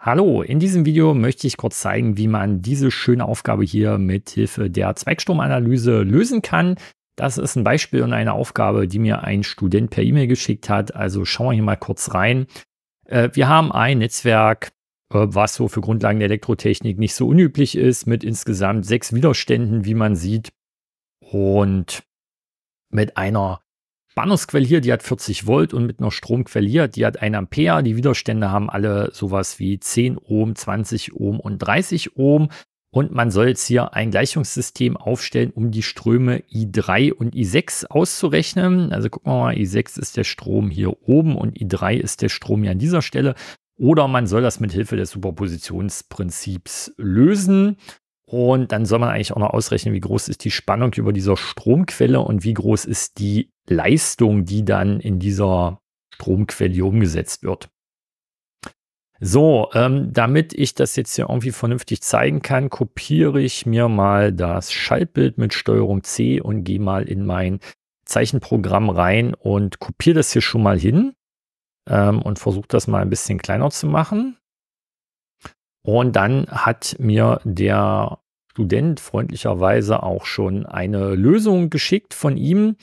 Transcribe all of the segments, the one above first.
Hallo, in diesem Video möchte ich kurz zeigen, wie man diese schöne Aufgabe hier mit Hilfe der Zweigstromanalyse lösen kann. Das ist ein Beispiel und eine Aufgabe, die mir ein Student per E-Mail geschickt hat. Also schauen wir hier mal kurz rein. Äh, wir haben ein Netzwerk, äh, was so für Grundlagen der Elektrotechnik nicht so unüblich ist, mit insgesamt sechs Widerständen, wie man sieht, und mit einer Spannungsquelle hier, die hat 40 Volt und mit einer Stromquelle hier, die hat 1 Ampere. Die Widerstände haben alle sowas wie 10 Ohm, 20 Ohm und 30 Ohm. Und man soll jetzt hier ein Gleichungssystem aufstellen, um die Ströme I3 und I6 auszurechnen. Also gucken wir mal, I6 ist der Strom hier oben und I3 ist der Strom hier an dieser Stelle. Oder man soll das mit Hilfe des Superpositionsprinzips lösen. Und dann soll man eigentlich auch noch ausrechnen, wie groß ist die Spannung über dieser Stromquelle und wie groß ist die Leistung, die dann in dieser Stromquelle umgesetzt wird. So, ähm, damit ich das jetzt hier irgendwie vernünftig zeigen kann, kopiere ich mir mal das Schaltbild mit Steuerung C und gehe mal in mein Zeichenprogramm rein und kopiere das hier schon mal hin ähm, und versuche das mal ein bisschen kleiner zu machen. Und dann hat mir der Student freundlicherweise auch schon eine Lösung geschickt von ihm.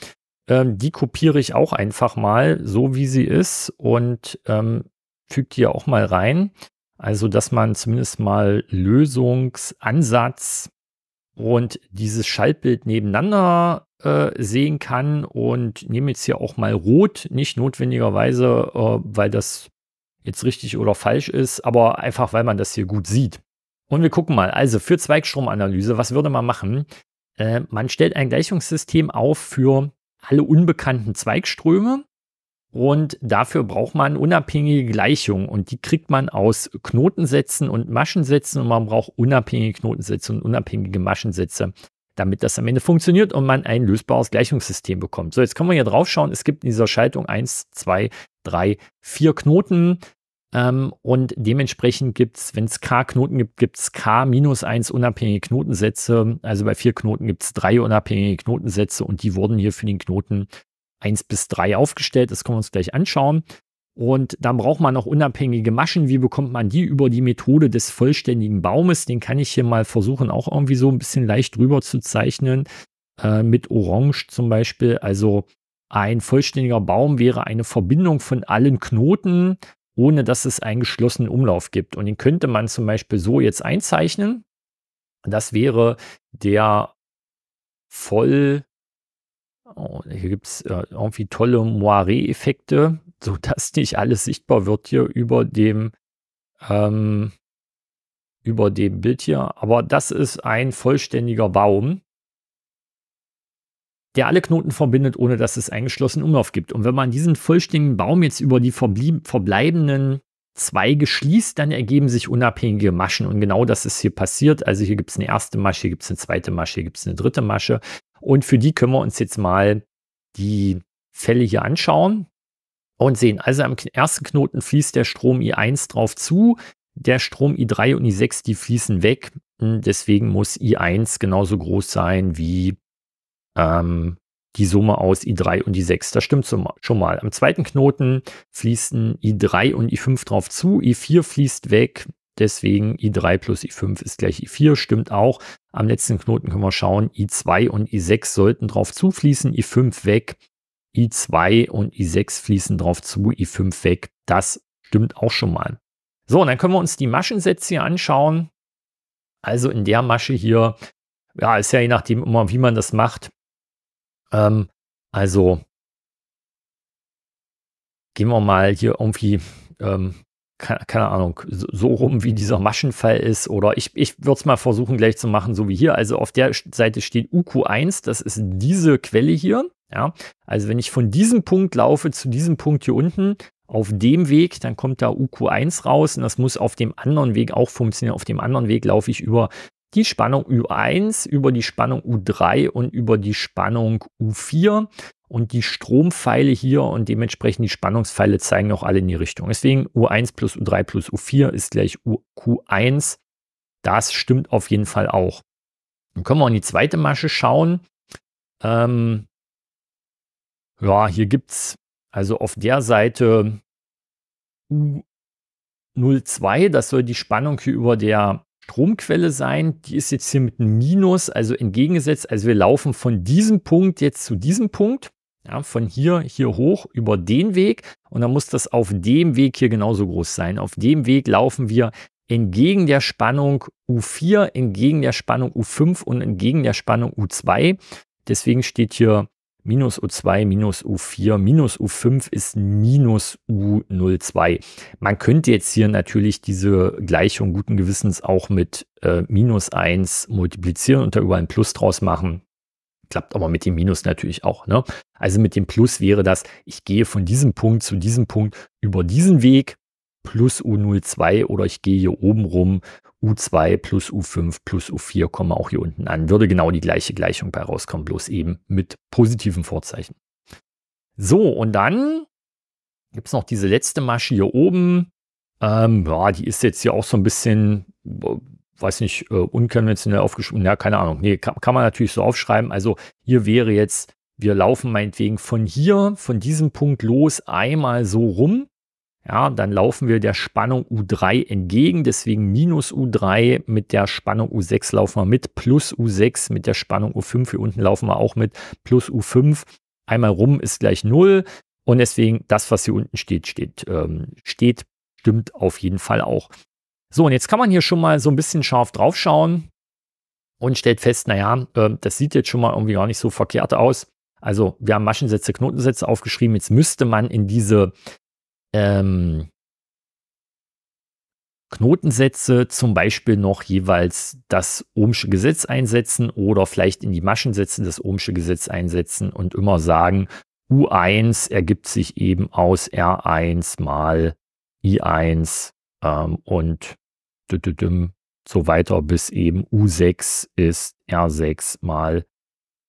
Ähm, die kopiere ich auch einfach mal, so wie sie ist, und ähm, füge die auch mal rein. Also, dass man zumindest mal Lösungsansatz und dieses Schaltbild nebeneinander äh, sehen kann. Und nehme jetzt hier auch mal rot, nicht notwendigerweise, äh, weil das jetzt richtig oder falsch ist, aber einfach, weil man das hier gut sieht. Und wir gucken mal, also für Zweigstromanalyse, was würde man machen? Äh, man stellt ein Gleichungssystem auf für alle unbekannten Zweigströme und dafür braucht man unabhängige Gleichungen und die kriegt man aus Knotensätzen und Maschensätzen und man braucht unabhängige Knotensätze und unabhängige Maschensätze, damit das am Ende funktioniert und man ein lösbares Gleichungssystem bekommt. So, jetzt können wir hier drauf schauen, es gibt in dieser Schaltung 1, 2, 3, 4 Knoten ähm, und dementsprechend gibt es, wenn es K-Knoten gibt, gibt es K 1 unabhängige Knotensätze. Also bei vier Knoten gibt es drei unabhängige Knotensätze und die wurden hier für den Knoten 1 bis 3 aufgestellt. Das können wir uns gleich anschauen. Und dann braucht man noch unabhängige Maschen. Wie bekommt man die über die Methode des vollständigen Baumes? Den kann ich hier mal versuchen, auch irgendwie so ein bisschen leicht drüber zu zeichnen. Äh, mit Orange zum Beispiel. Also ein vollständiger Baum wäre eine Verbindung von allen Knoten ohne dass es einen geschlossenen Umlauf gibt. Und den könnte man zum Beispiel so jetzt einzeichnen. Das wäre der voll, oh, hier gibt es äh, irgendwie tolle Moiré-Effekte, sodass nicht alles sichtbar wird hier über dem, ähm, über dem Bild hier. Aber das ist ein vollständiger Baum der alle Knoten verbindet, ohne dass es einen geschlossenen Umlauf gibt. Und wenn man diesen vollständigen Baum jetzt über die verbleibenden Zweige schließt, dann ergeben sich unabhängige Maschen. Und genau das ist hier passiert. Also hier gibt es eine erste Masche, hier gibt es eine zweite Masche, hier gibt es eine dritte Masche. Und für die können wir uns jetzt mal die Fälle hier anschauen und sehen. Also am ersten Knoten fließt der Strom I1 drauf zu. Der Strom I3 und I6, die fließen weg. Deswegen muss I1 genauso groß sein wie ähm, die Summe aus i3 und i6. Das stimmt schon mal. Am zweiten Knoten fließen i3 und i5 drauf zu, i4 fließt weg, deswegen i3 plus i5 ist gleich i4, stimmt auch. Am letzten Knoten können wir schauen, i2 und i6 sollten drauf zufließen, i5 weg, i2 und i6 fließen drauf zu, i5 weg. Das stimmt auch schon mal. So, und dann können wir uns die Maschensätze hier anschauen. Also in der Masche hier, ja, ist ja je nachdem immer, wie man das macht, ähm, also gehen wir mal hier irgendwie, ähm, keine, keine, Ahnung, so, so, rum, wie dieser Maschenfall ist. Oder ich, ich würde es mal versuchen gleich zu machen, so wie hier. Also auf der Seite steht UQ1, das ist diese Quelle hier. Ja, also wenn ich von diesem Punkt laufe zu diesem Punkt hier unten, auf dem Weg, dann kommt da UQ1 raus und das muss auf dem anderen Weg auch funktionieren. Auf dem anderen Weg laufe ich über die Spannung U1 über die Spannung U3 und über die Spannung U4. Und die Strompfeile hier und dementsprechend die Spannungspfeile zeigen auch alle in die Richtung. Deswegen U1 plus U3 plus U4 ist gleich Q1. Das stimmt auf jeden Fall auch. Dann können wir in die zweite Masche schauen. Ähm ja, hier gibt es also auf der Seite U02, das soll die Spannung hier über der Stromquelle sein. Die ist jetzt hier mit einem Minus, also entgegengesetzt. Also wir laufen von diesem Punkt jetzt zu diesem Punkt. Ja, von hier, hier hoch über den Weg. Und dann muss das auf dem Weg hier genauso groß sein. Auf dem Weg laufen wir entgegen der Spannung U4, entgegen der Spannung U5 und entgegen der Spannung U2. Deswegen steht hier minus U2, minus U4, minus U5 ist minus U02. Man könnte jetzt hier natürlich diese Gleichung guten Gewissens auch mit äh, minus 1 multiplizieren und da über ein Plus draus machen. Klappt aber mit dem Minus natürlich auch. Ne? Also mit dem Plus wäre das, ich gehe von diesem Punkt zu diesem Punkt über diesen Weg plus U02 oder ich gehe hier oben rum U2 plus U5 plus U4, komme auch hier unten an. Würde genau die gleiche Gleichung bei rauskommen, bloß eben mit positiven Vorzeichen. So, und dann gibt es noch diese letzte Masche hier oben. Ähm, ja, die ist jetzt hier auch so ein bisschen, weiß nicht, äh, unkonventionell aufgeschrieben. Ja, keine Ahnung. Nee, kann, kann man natürlich so aufschreiben. Also hier wäre jetzt, wir laufen meinetwegen von hier, von diesem Punkt los, einmal so rum ja, dann laufen wir der Spannung U3 entgegen, deswegen minus U3 mit der Spannung U6 laufen wir mit, plus U6 mit der Spannung U5. Hier unten laufen wir auch mit, plus U5. Einmal rum ist gleich 0 und deswegen das, was hier unten steht, steht, ähm, steht, stimmt auf jeden Fall auch. So, und jetzt kann man hier schon mal so ein bisschen scharf drauf schauen und stellt fest, naja, äh, das sieht jetzt schon mal irgendwie gar nicht so verkehrt aus. Also wir haben Maschensätze, Knotensätze aufgeschrieben. Jetzt müsste man in diese ähm, Knotensätze zum Beispiel noch jeweils das Ohmsche Gesetz einsetzen oder vielleicht in die Maschen setzen, das Ohmsche Gesetz einsetzen und immer sagen, U1 ergibt sich eben aus R1 mal I1 ähm, und so weiter bis eben U6 ist R6 mal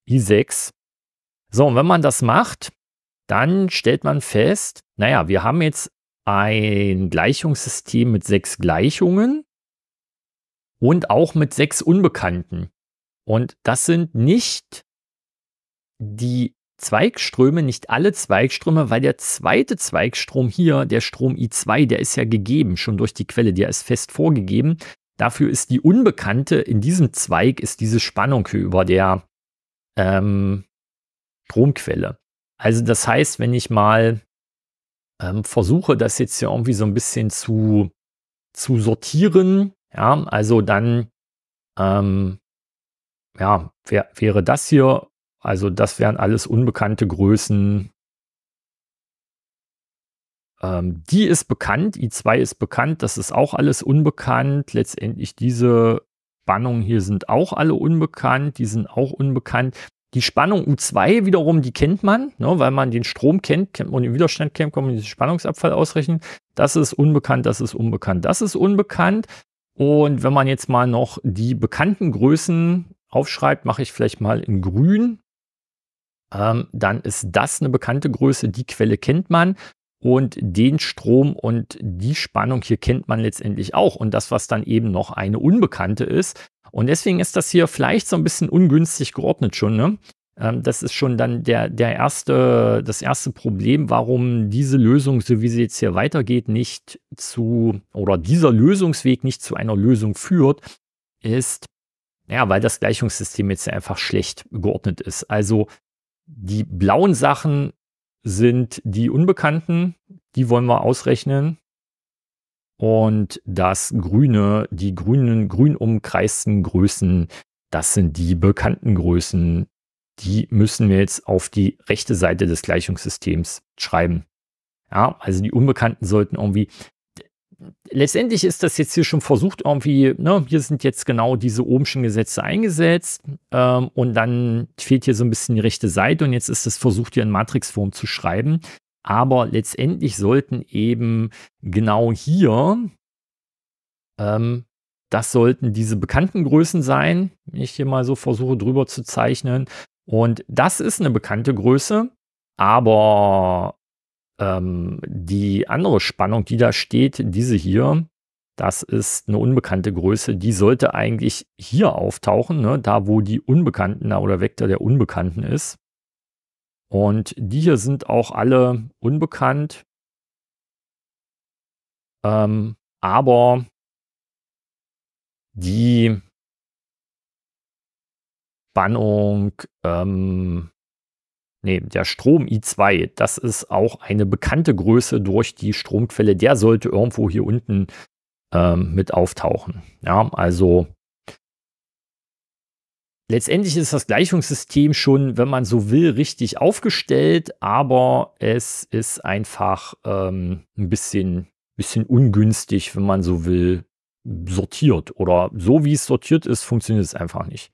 I6. So, und wenn man das macht, dann stellt man fest, naja, wir haben jetzt ein Gleichungssystem mit sechs Gleichungen und auch mit sechs Unbekannten. Und das sind nicht die Zweigströme, nicht alle Zweigströme, weil der zweite Zweigstrom hier, der Strom I2, der ist ja gegeben, schon durch die Quelle, der ist fest vorgegeben. Dafür ist die Unbekannte in diesem Zweig, ist diese Spannung über der ähm, Stromquelle. Also das heißt, wenn ich mal ähm, versuche, das jetzt hier irgendwie so ein bisschen zu, zu sortieren, ja, also dann ähm, ja, wär, wäre das hier, also das wären alles unbekannte Größen. Ähm, die ist bekannt, I2 ist bekannt, das ist auch alles unbekannt. Letztendlich diese Spannungen hier sind auch alle unbekannt, die sind auch unbekannt. Die Spannung U2 wiederum, die kennt man, ne, weil man den Strom kennt, kennt man den Widerstand kennt, kann man den Spannungsabfall ausrechnen. Das ist unbekannt, das ist unbekannt, das ist unbekannt. Und wenn man jetzt mal noch die bekannten Größen aufschreibt, mache ich vielleicht mal in grün. Ähm, dann ist das eine bekannte Größe, die Quelle kennt man. Und den Strom und die Spannung hier kennt man letztendlich auch. Und das, was dann eben noch eine Unbekannte ist, und deswegen ist das hier vielleicht so ein bisschen ungünstig geordnet schon. Ne? Ähm, das ist schon dann der, der erste, das erste Problem, warum diese Lösung, so wie sie jetzt hier weitergeht, nicht zu, oder dieser Lösungsweg nicht zu einer Lösung führt, ist, ja, weil das Gleichungssystem jetzt einfach schlecht geordnet ist. Also die blauen Sachen sind die Unbekannten, die wollen wir ausrechnen. Und das Grüne, die grünen, grün umkreisten Größen, das sind die bekannten Größen. Die müssen wir jetzt auf die rechte Seite des Gleichungssystems schreiben. Ja, also die Unbekannten sollten irgendwie. Letztendlich ist das jetzt hier schon versucht, irgendwie, ne, hier sind jetzt genau diese ohmschen Gesetze eingesetzt ähm, und dann fehlt hier so ein bisschen die rechte Seite und jetzt ist das versucht, hier in Matrixform zu schreiben. Aber letztendlich sollten eben genau hier, ähm, das sollten diese bekannten Größen sein, wenn ich hier mal so versuche drüber zu zeichnen. Und das ist eine bekannte Größe, aber ähm, die andere Spannung, die da steht, diese hier, das ist eine unbekannte Größe, die sollte eigentlich hier auftauchen, ne? da wo die Unbekannten oder Vektor der Unbekannten ist. Und die hier sind auch alle unbekannt. Ähm, aber die Spannung, ähm, nee, der Strom I2, das ist auch eine bekannte Größe durch die Stromquelle. Der sollte irgendwo hier unten ähm, mit auftauchen. Ja, also letztendlich ist das Gleichungssystem schon, wenn man so will, richtig aufgestellt, aber es ist einfach ähm, ein bisschen, bisschen ungünstig, wenn man so will, sortiert. Oder so wie es sortiert ist, funktioniert es einfach nicht.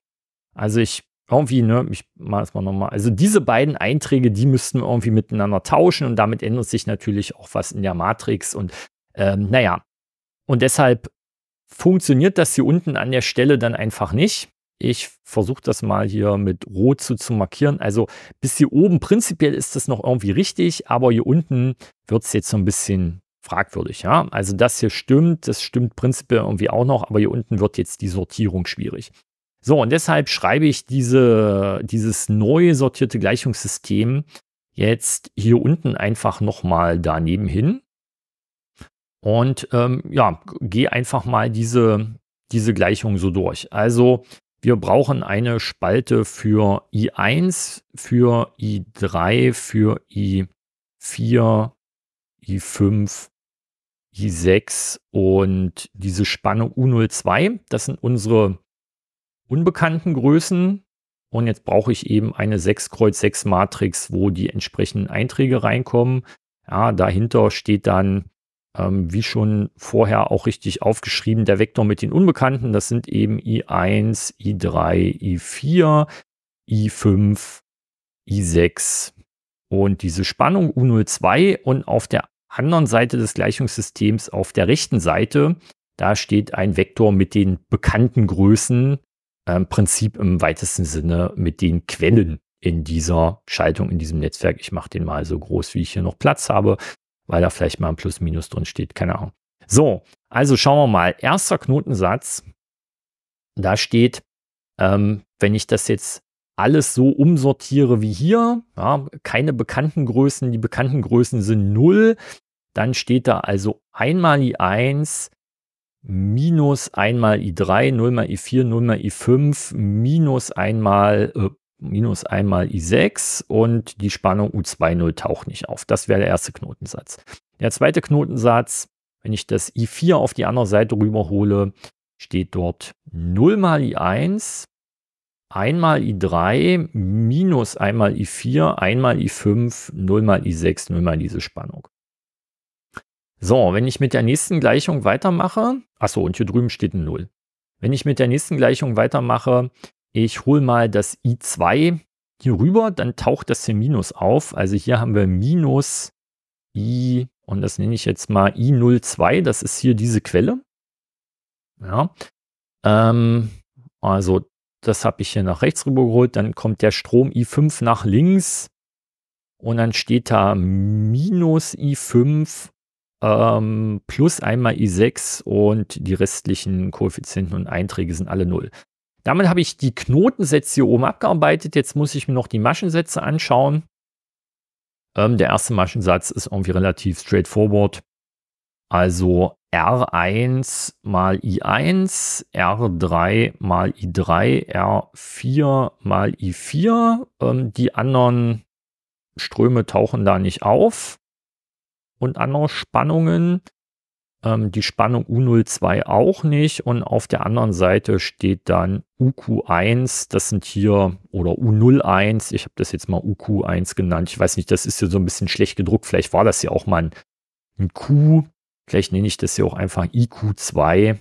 Also ich irgendwie, ne, ich mache es mal nochmal. Also diese beiden Einträge, die müssten wir irgendwie miteinander tauschen und damit ändert sich natürlich auch was in der Matrix und ähm, naja. Und deshalb funktioniert das hier unten an der Stelle dann einfach nicht. Ich versuche das mal hier mit Rot zu, zu markieren. Also bis hier oben prinzipiell ist das noch irgendwie richtig, aber hier unten wird es jetzt so ein bisschen fragwürdig. Ja? Also das hier stimmt, das stimmt prinzipiell irgendwie auch noch, aber hier unten wird jetzt die Sortierung schwierig. So, und deshalb schreibe ich diese, dieses neu sortierte Gleichungssystem jetzt hier unten einfach nochmal daneben hin. Und ähm, ja, gehe einfach mal diese, diese Gleichung so durch. Also wir brauchen eine Spalte für i1, für i3, für i4, i5, i6 und diese Spanne U02. Das sind unsere unbekannten Größen. Und jetzt brauche ich eben eine 6 Kreuz 6 Matrix, wo die entsprechenden Einträge reinkommen. Ja, dahinter steht dann ähm, wie schon vorher auch richtig aufgeschrieben, der Vektor mit den Unbekannten. Das sind eben I1, I3, I4, I5, I6 und diese Spannung U02 und auf der anderen Seite des Gleichungssystems, auf der rechten Seite, da steht ein Vektor mit den bekannten Größen, ähm, Prinzip im weitesten Sinne mit den Quellen in dieser Schaltung, in diesem Netzwerk. Ich mache den mal so groß, wie ich hier noch Platz habe weil da vielleicht mal ein Plus-Minus drin steht, keine Ahnung. So, also schauen wir mal. Erster Knotensatz, da steht, ähm, wenn ich das jetzt alles so umsortiere wie hier, ja, keine bekannten Größen, die bekannten Größen sind 0, dann steht da also einmal i1 minus einmal i3, 0 mal i4, 0 mal i5 minus einmal äh, minus einmal I6 und die Spannung U20 taucht nicht auf. Das wäre der erste Knotensatz. Der zweite Knotensatz, wenn ich das I4 auf die andere Seite rüberhole, steht dort 0 mal I1, 1 mal I3, minus einmal I4, 1 mal I5, 0 mal I6, 0 mal diese Spannung. So, wenn ich mit der nächsten Gleichung weitermache, achso, und hier drüben steht ein 0. Wenn ich mit der nächsten Gleichung weitermache, ich hole mal das i2 hier rüber, dann taucht das hier Minus auf. Also hier haben wir Minus i, und das nenne ich jetzt mal i02, das ist hier diese Quelle. Ja, ähm, also das habe ich hier nach rechts rüber geholt, dann kommt der Strom i5 nach links und dann steht da minus i5 ähm, plus einmal i6 und die restlichen Koeffizienten und Einträge sind alle 0. Damit habe ich die Knotensätze hier oben abgearbeitet. Jetzt muss ich mir noch die Maschensätze anschauen. Ähm, der erste Maschensatz ist irgendwie relativ straightforward. Also R1 mal I1, R3 mal I3, R4 mal I4. Ähm, die anderen Ströme tauchen da nicht auf und andere Spannungen ähm, die Spannung U02 auch nicht und auf der anderen Seite steht dann UQ1, das sind hier, oder U01, ich habe das jetzt mal UQ1 genannt, ich weiß nicht, das ist ja so ein bisschen schlecht gedruckt, vielleicht war das ja auch mal ein, ein Q, vielleicht nenne ich das ja auch einfach IQ2.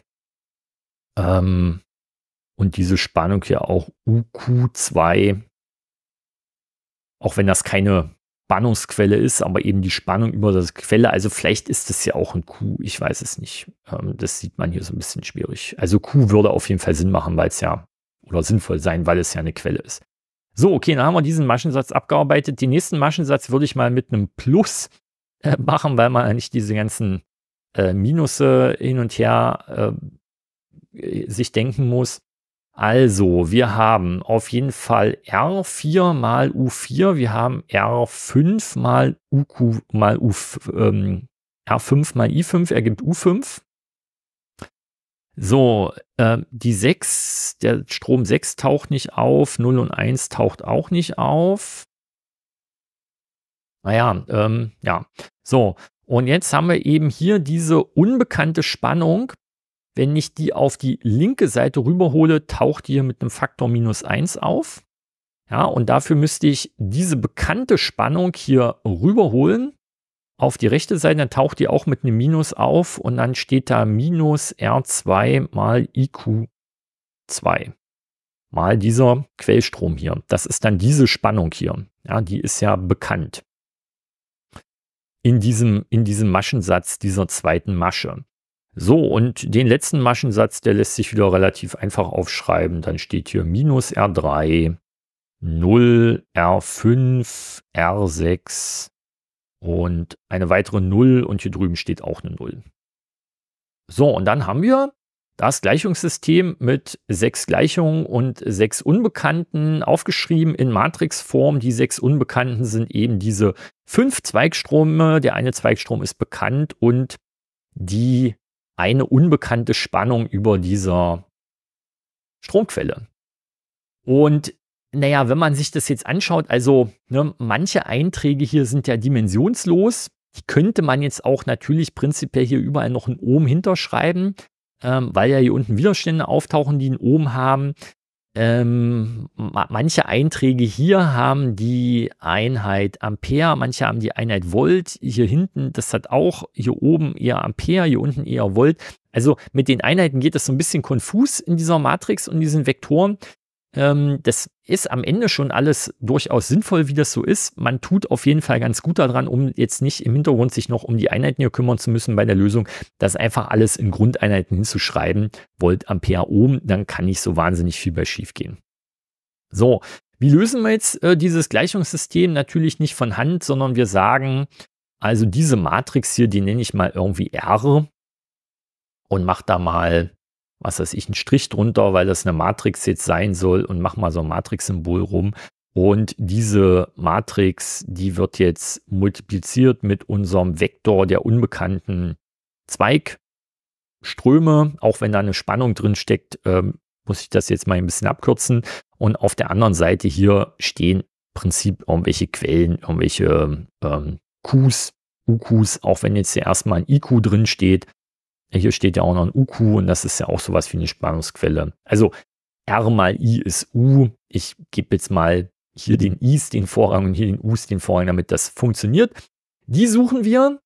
Ähm, und diese Spannung hier auch UQ2, auch wenn das keine Spannungsquelle ist, aber eben die Spannung über das Quelle. Also vielleicht ist das ja auch ein Q, ich weiß es nicht. Ähm, das sieht man hier so ein bisschen schwierig. Also Q würde auf jeden Fall Sinn machen, weil es ja, oder sinnvoll sein, weil es ja eine Quelle ist. So, okay, dann haben wir diesen Maschensatz abgearbeitet. Den nächsten Maschensatz würde ich mal mit einem Plus äh, machen, weil man eigentlich diese ganzen äh, Minusse hin und her äh, sich denken muss. Also, wir haben auf jeden Fall R4 mal U4, wir haben R5 mal UQ mal U, ähm, R5 mal I5 ergibt U5. So, äh, die 6, der Strom 6 taucht nicht auf, 0 und 1 taucht auch nicht auf. Naja, ähm, ja. So, und jetzt haben wir eben hier diese unbekannte Spannung wenn ich die auf die linke Seite rüberhole, taucht die hier mit einem Faktor minus 1 auf. Ja, und dafür müsste ich diese bekannte Spannung hier rüberholen auf die rechte Seite, dann taucht die auch mit einem Minus auf und dann steht da minus R2 mal IQ2 mal dieser Quellstrom hier. Das ist dann diese Spannung hier. Ja, die ist ja bekannt in diesem, in diesem Maschensatz dieser zweiten Masche. So, und den letzten Maschensatz, der lässt sich wieder relativ einfach aufschreiben. Dann steht hier minus R3, 0, R5, R6 und eine weitere 0 und hier drüben steht auch eine 0. So, und dann haben wir das Gleichungssystem mit sechs Gleichungen und sechs Unbekannten aufgeschrieben in Matrixform. Die sechs Unbekannten sind eben diese fünf Zweigströme. Der eine Zweigstrom ist bekannt und die eine unbekannte Spannung über dieser Stromquelle. Und naja, wenn man sich das jetzt anschaut, also ne, manche Einträge hier sind ja dimensionslos. Die könnte man jetzt auch natürlich prinzipiell hier überall noch einen Ohm hinterschreiben, ähm, weil ja hier unten Widerstände auftauchen, die einen Ohm haben. Ähm, manche Einträge hier haben die Einheit Ampere, manche haben die Einheit Volt. Hier hinten, das hat auch hier oben eher Ampere, hier unten eher Volt. Also mit den Einheiten geht das so ein bisschen konfus in dieser Matrix und diesen Vektoren. Ähm, das ist am Ende schon alles durchaus sinnvoll, wie das so ist. Man tut auf jeden Fall ganz gut daran, um jetzt nicht im Hintergrund sich noch um die Einheiten hier kümmern zu müssen bei der Lösung, das einfach alles in Grundeinheiten hinzuschreiben. Volt Ampere Ohm, dann kann nicht so wahnsinnig viel bei schief gehen. So, wie lösen wir jetzt äh, dieses Gleichungssystem? Natürlich nicht von Hand, sondern wir sagen, also diese Matrix hier, die nenne ich mal irgendwie R und mache da mal was weiß ich, einen Strich drunter, weil das eine Matrix jetzt sein soll und mach mal so ein Matrix-Symbol rum. Und diese Matrix, die wird jetzt multipliziert mit unserem Vektor der unbekannten Zweigströme. Auch wenn da eine Spannung drin steckt, ähm, muss ich das jetzt mal ein bisschen abkürzen. Und auf der anderen Seite hier stehen im Prinzip irgendwelche Quellen, irgendwelche ähm, Qs, UQs, auch wenn jetzt hier erstmal ein IQ drin steht, hier steht ja auch noch ein UQ und das ist ja auch sowas wie eine Spannungsquelle. Also R mal I ist U. Ich gebe jetzt mal hier den Is den Vorrang und hier den Us den Vorrang, damit das funktioniert. Die suchen wir,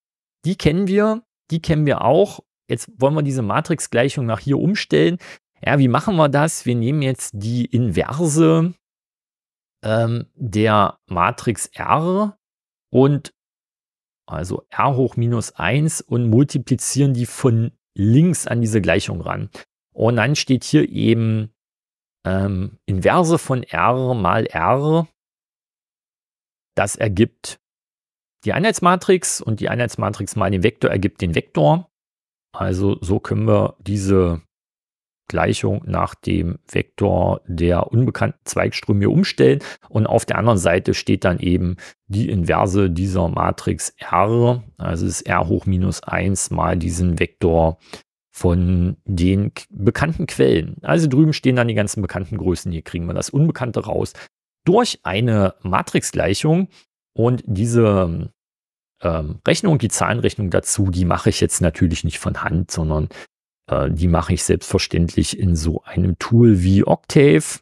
die kennen wir, die kennen wir auch. Jetzt wollen wir diese Matrixgleichung nach hier umstellen. Ja, wie machen wir das? Wir nehmen jetzt die Inverse ähm, der Matrix R und also r hoch minus 1 und multiplizieren die von links an diese Gleichung ran. Und dann steht hier eben ähm, Inverse von r mal r. Das ergibt die Einheitsmatrix und die Einheitsmatrix mal den Vektor ergibt den Vektor. Also so können wir diese Gleichung nach dem Vektor der unbekannten Zweigströme umstellen. Und auf der anderen Seite steht dann eben die Inverse dieser Matrix R. Also ist R hoch minus 1 mal diesen Vektor von den bekannten Quellen. Also drüben stehen dann die ganzen bekannten Größen. Hier kriegen wir das Unbekannte raus durch eine Matrixgleichung. Und diese ähm, Rechnung, die Zahlenrechnung dazu, die mache ich jetzt natürlich nicht von Hand, sondern äh, die mache ich selbstverständlich in so einem Tool wie Octave.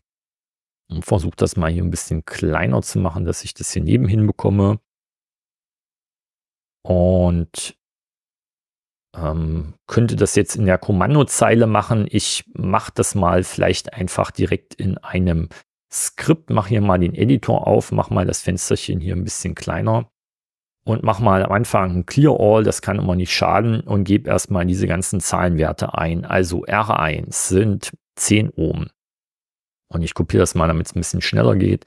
Und versuche das mal hier ein bisschen kleiner zu machen, dass ich das hier nebenhin bekomme. Und ähm, könnte das jetzt in der Kommandozeile machen. Ich mache das mal vielleicht einfach direkt in einem Skript. Mache hier mal den Editor auf, mache mal das Fensterchen hier ein bisschen kleiner und mach mal am Anfang ein Clear All, das kann immer nicht schaden und gebe erstmal diese ganzen Zahlenwerte ein. Also R1 sind 10 Ohm. Und ich kopiere das mal, damit es ein bisschen schneller geht.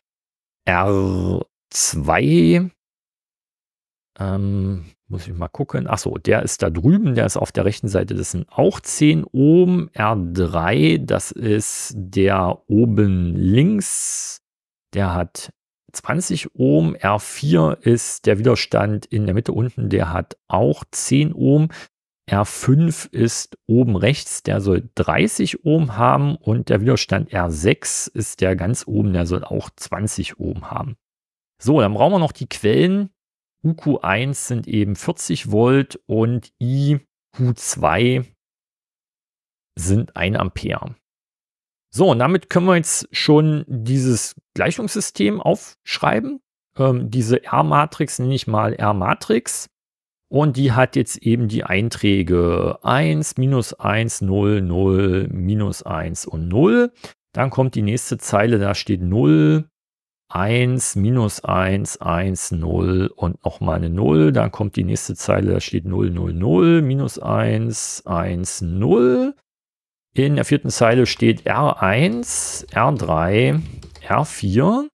R2 ähm, muss ich mal gucken. Achso, der ist da drüben, der ist auf der rechten Seite, das sind auch 10 Ohm. R3, das ist der oben links, der hat 20 Ohm. R4 ist der Widerstand in der Mitte unten, der hat auch 10 Ohm. R5 ist oben rechts, der soll 30 Ohm haben und der Widerstand R6 ist der ganz oben, der soll auch 20 Ohm haben. So, dann brauchen wir noch die Quellen. UQ1 sind eben 40 Volt und IQ2 sind 1 Ampere. So, und damit können wir jetzt schon dieses Gleichungssystem aufschreiben. Ähm, diese R-Matrix nenne ich mal R-Matrix. Und die hat jetzt eben die Einträge 1, minus 1, 0, 0, minus 1 und 0. Dann kommt die nächste Zeile, da steht 0, 1, minus 1, 1, 0 und nochmal eine 0. Dann kommt die nächste Zeile, da steht 0, 0, 0, minus 1, 1, 0. In der vierten Zeile steht R1, R3, R4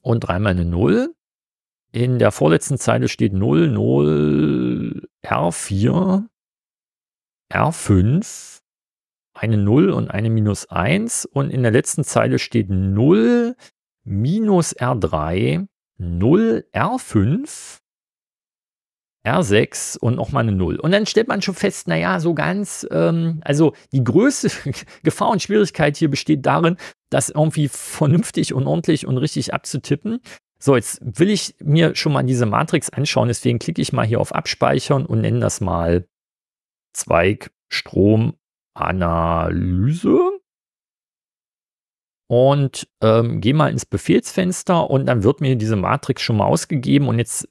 und dreimal eine 0. In der vorletzten Zeile steht 0, 0, R4, R5, eine 0 und eine minus 1. Und in der letzten Zeile steht 0, minus R3, 0, R5, R6 und nochmal eine 0. Und dann stellt man schon fest, naja, so ganz, ähm, also die größte Gefahr und Schwierigkeit hier besteht darin, das irgendwie vernünftig und ordentlich und richtig abzutippen. So, jetzt will ich mir schon mal diese Matrix anschauen, deswegen klicke ich mal hier auf Abspeichern und nenne das mal Zweig Strom und ähm, gehe mal ins Befehlsfenster und dann wird mir diese Matrix schon mal ausgegeben und jetzt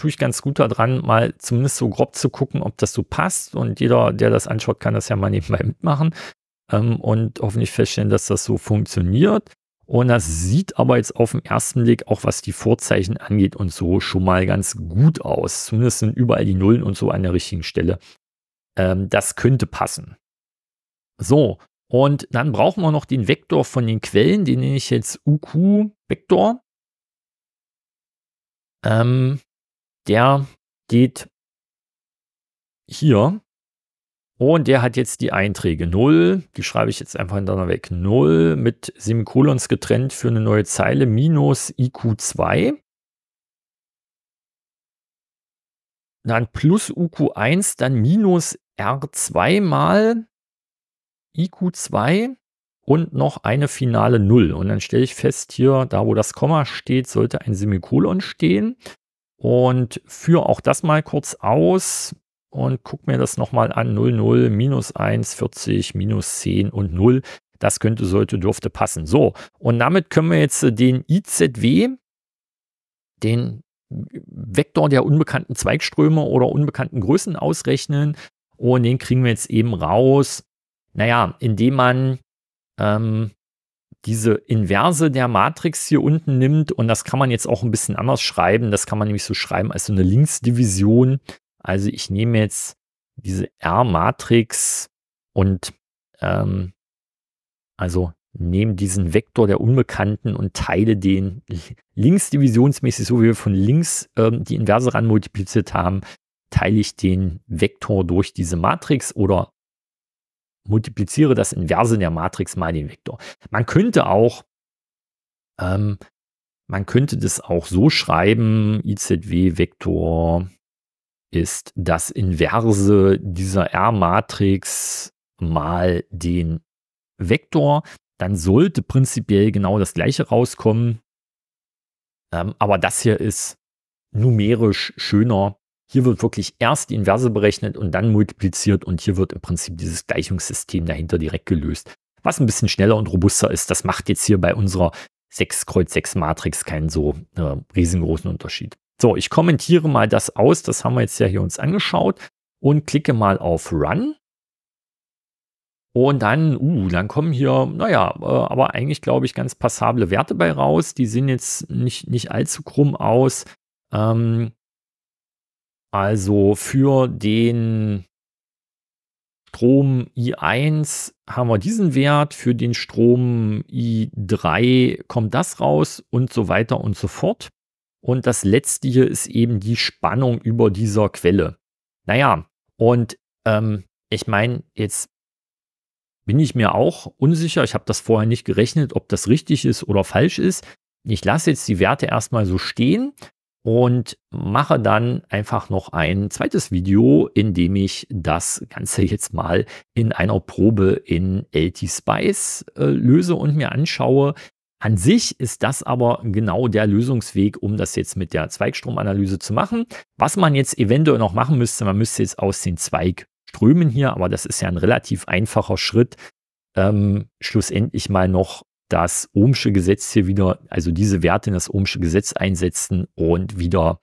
tue ich ganz gut daran, mal zumindest so grob zu gucken, ob das so passt. Und jeder, der das anschaut, kann das ja mal nebenbei mitmachen ähm, und hoffentlich feststellen, dass das so funktioniert. Und das sieht aber jetzt auf den ersten Blick auch, was die Vorzeichen angeht und so schon mal ganz gut aus. Zumindest sind überall die Nullen und so an der richtigen Stelle. Ähm, das könnte passen. So, und dann brauchen wir noch den Vektor von den Quellen, den nenne ich jetzt UQ-Vektor. Ähm, der geht hier. Und der hat jetzt die Einträge 0, die schreibe ich jetzt einfach hintereinander weg, 0 mit Semikolons getrennt für eine neue Zeile, minus IQ2. Dann plus UQ1, dann minus R2 mal IQ2 und noch eine finale 0. Und dann stelle ich fest, hier, da wo das Komma steht, sollte ein Semikolon stehen und führe auch das mal kurz aus und gucke mir das nochmal an. 0, 0, minus 1, 40, minus 10 und 0. Das könnte, sollte, dürfte passen. So, und damit können wir jetzt äh, den IZW, den Vektor der unbekannten Zweigströme oder unbekannten Größen ausrechnen. Und den kriegen wir jetzt eben raus. Naja, indem man ähm, diese Inverse der Matrix hier unten nimmt. Und das kann man jetzt auch ein bisschen anders schreiben. Das kann man nämlich so schreiben als so eine Linksdivision. Also ich nehme jetzt diese R-Matrix und ähm, also nehme diesen Vektor der Unbekannten und teile den linksdivisionsmäßig, so wie wir von links ähm, die Inverse ran multipliziert haben, teile ich den Vektor durch diese Matrix oder multipliziere das Inverse der Matrix mal den Vektor. Man könnte auch, ähm, man könnte das auch so schreiben, IZW-Vektor ist das Inverse dieser R-Matrix mal den Vektor. Dann sollte prinzipiell genau das gleiche rauskommen. Ähm, aber das hier ist numerisch schöner hier wird wirklich erst die Inverse berechnet und dann multipliziert und hier wird im Prinzip dieses Gleichungssystem dahinter direkt gelöst. Was ein bisschen schneller und robuster ist, das macht jetzt hier bei unserer 6 Kreuz 6 Matrix keinen so äh, riesengroßen Unterschied. So, ich kommentiere mal das aus, das haben wir jetzt ja hier uns angeschaut und klicke mal auf Run. Und dann, uh, dann kommen hier, naja, äh, aber eigentlich glaube ich ganz passable Werte bei raus. Die sehen jetzt nicht, nicht allzu krumm aus. Ähm, also für den Strom I1 haben wir diesen Wert, für den Strom I3 kommt das raus und so weiter und so fort. Und das letzte hier ist eben die Spannung über dieser Quelle. Naja, und ähm, ich meine, jetzt bin ich mir auch unsicher. Ich habe das vorher nicht gerechnet, ob das richtig ist oder falsch ist. Ich lasse jetzt die Werte erstmal so stehen und mache dann einfach noch ein zweites Video, in dem ich das Ganze jetzt mal in einer Probe in LT Spice äh, löse und mir anschaue. An sich ist das aber genau der Lösungsweg, um das jetzt mit der Zweigstromanalyse zu machen. Was man jetzt eventuell noch machen müsste, man müsste jetzt aus den Zweigströmen hier, aber das ist ja ein relativ einfacher Schritt, ähm, schlussendlich mal noch das Ohmsche Gesetz hier wieder, also diese Werte in das Ohmsche Gesetz einsetzen und wieder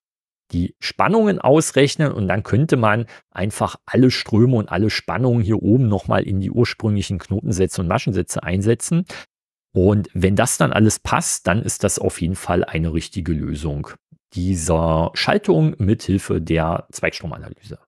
die Spannungen ausrechnen und dann könnte man einfach alle Ströme und alle Spannungen hier oben nochmal in die ursprünglichen Knotensätze und Maschensätze einsetzen. Und wenn das dann alles passt, dann ist das auf jeden Fall eine richtige Lösung dieser Schaltung mithilfe der Zweigstromanalyse.